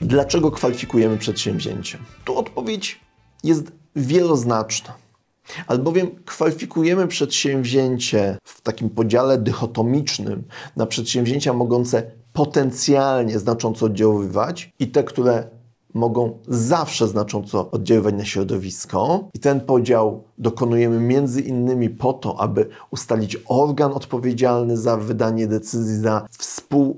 Dlaczego kwalifikujemy przedsięwzięcie? Tu odpowiedź jest wieloznaczna. Albowiem kwalifikujemy przedsięwzięcie w takim podziale dychotomicznym na przedsięwzięcia mogące potencjalnie znacząco oddziaływać i te, które mogą zawsze znacząco oddziaływać na środowisko i ten podział dokonujemy między innymi po to, aby ustalić organ odpowiedzialny za wydanie decyzji, za współ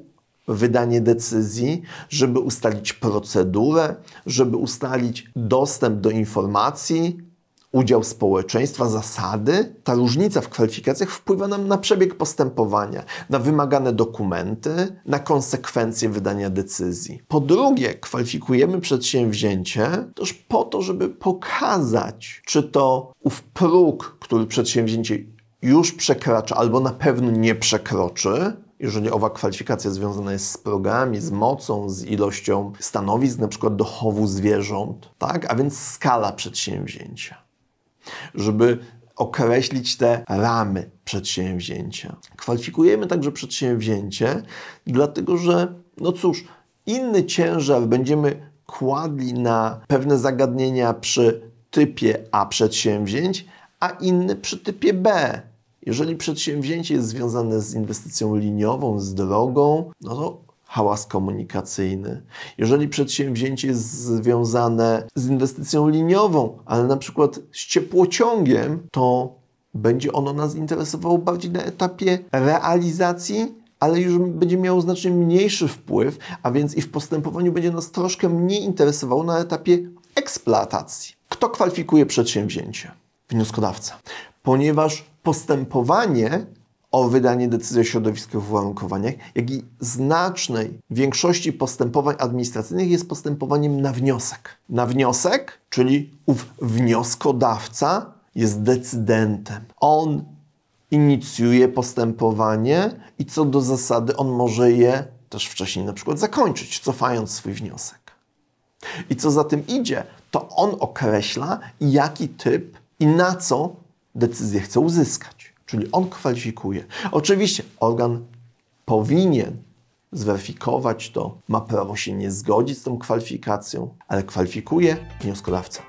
wydanie decyzji, żeby ustalić procedurę, żeby ustalić dostęp do informacji, udział społeczeństwa, zasady, ta różnica w kwalifikacjach wpływa nam na przebieg postępowania, na wymagane dokumenty, na konsekwencje wydania decyzji. Po drugie, kwalifikujemy przedsięwzięcie też po to, żeby pokazać, czy to ów próg, który przedsięwzięcie już przekracza albo na pewno nie przekroczy, jeżeli owa kwalifikacja związana jest z progami, z mocą, z ilością stanowisk, na przykład do chowu zwierząt, tak? A więc skala przedsięwzięcia żeby określić te ramy przedsięwzięcia. Kwalifikujemy także przedsięwzięcie, dlatego że, no cóż, inny ciężar będziemy kładli na pewne zagadnienia przy typie A przedsięwzięć, a inny przy typie B. Jeżeli przedsięwzięcie jest związane z inwestycją liniową, z drogą, no to hałas komunikacyjny. Jeżeli przedsięwzięcie jest związane z inwestycją liniową, ale na przykład z ciepłociągiem, to będzie ono nas interesowało bardziej na etapie realizacji ale już będzie miało znacznie mniejszy wpływ, a więc i w postępowaniu będzie nas troszkę mniej interesowało na etapie eksploatacji. Kto kwalifikuje przedsięwzięcie? Wnioskodawca. Ponieważ postępowanie o wydanie decyzji o środowiskowych uwarunkowaniach, jak i znacznej większości postępowań administracyjnych jest postępowaniem na wniosek. Na wniosek, czyli ów wnioskodawca jest decydentem. On inicjuje postępowanie i co do zasady on może je też wcześniej na przykład zakończyć, cofając swój wniosek. I co za tym idzie, to on określa, jaki typ i na co decyzję chce uzyskać. Czyli on kwalifikuje. Oczywiście organ powinien zweryfikować to, ma prawo się nie zgodzić z tą kwalifikacją, ale kwalifikuje wnioskodawca.